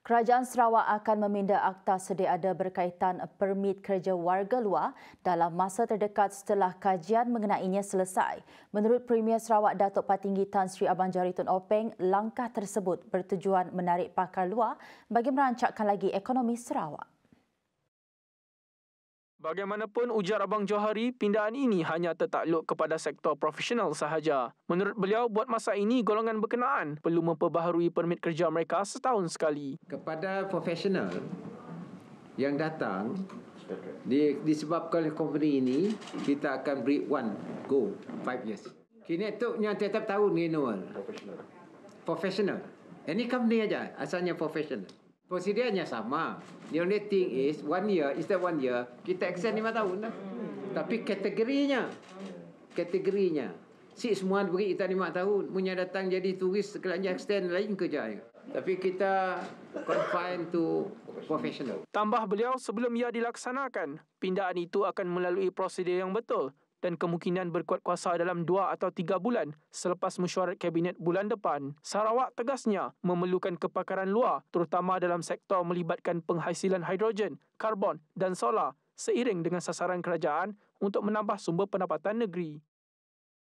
Kerajaan Sarawak akan meminda akta sedia ada berkaitan permit kerja warga luar dalam masa terdekat setelah kajian mengenainya selesai. Menurut Premier Sarawak Datuk Patinggi Tan Sri Abang Jari Tun Openg, langkah tersebut bertujuan menarik pakar luar bagi merancangkan lagi ekonomi Sarawak. Bagaimanapun ujar Abang Johari, pindaan ini hanya tertakluk kepada sektor profesional sahaja. Menurut beliau, buat masa ini golongan berkenaan perlu memperbaharui permit kerja mereka setahun sekali. Kepada profesional yang datang, disebabkan oleh company ini, kita akan beri one go, five years. Kini itu yang tetap tahun ni profesional ini Any company aja asalnya professional prosedurnya sama. The only thing is one year instead one year kita extend lima tahun lah. Tapi kategorinya, kategorinya. Si semua beri kita lima tahun. Punya datang jadi turis sekalian extend lain kerja. Tapi kita confined to professional. Tambah beliau sebelum ia dilaksanakan, pindaan itu akan melalui prosedur yang betul dan kemungkinan berkuat kuasa dalam dua atau tiga bulan selepas mesyuarat kabinet bulan depan. Sarawak tegasnya memerlukan kepakaran luar terutama dalam sektor melibatkan penghasilan hidrogen, karbon dan solar seiring dengan sasaran kerajaan untuk menambah sumber pendapatan negeri.